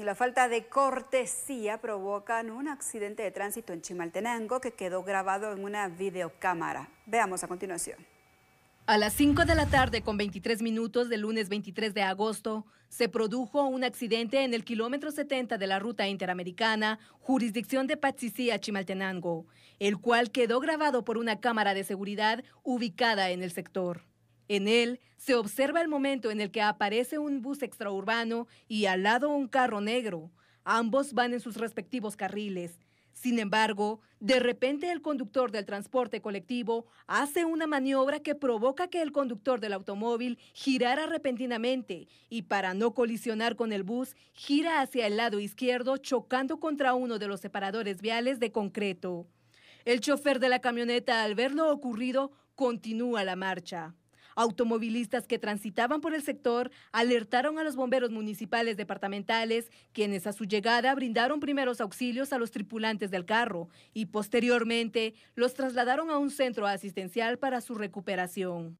y la falta de cortesía provocan un accidente de tránsito en Chimaltenango que quedó grabado en una videocámara. Veamos a continuación. A las 5 de la tarde con 23 minutos del lunes 23 de agosto, se produjo un accidente en el kilómetro 70 de la ruta interamericana, jurisdicción de Patsicía, Chimaltenango, el cual quedó grabado por una cámara de seguridad ubicada en el sector. En él se observa el momento en el que aparece un bus extraurbano y al lado un carro negro. Ambos van en sus respectivos carriles. Sin embargo, de repente el conductor del transporte colectivo hace una maniobra que provoca que el conductor del automóvil girara repentinamente y para no colisionar con el bus, gira hacia el lado izquierdo chocando contra uno de los separadores viales de concreto. El chofer de la camioneta al ver lo ocurrido continúa la marcha. Automovilistas que transitaban por el sector alertaron a los bomberos municipales departamentales, quienes a su llegada brindaron primeros auxilios a los tripulantes del carro y posteriormente los trasladaron a un centro asistencial para su recuperación.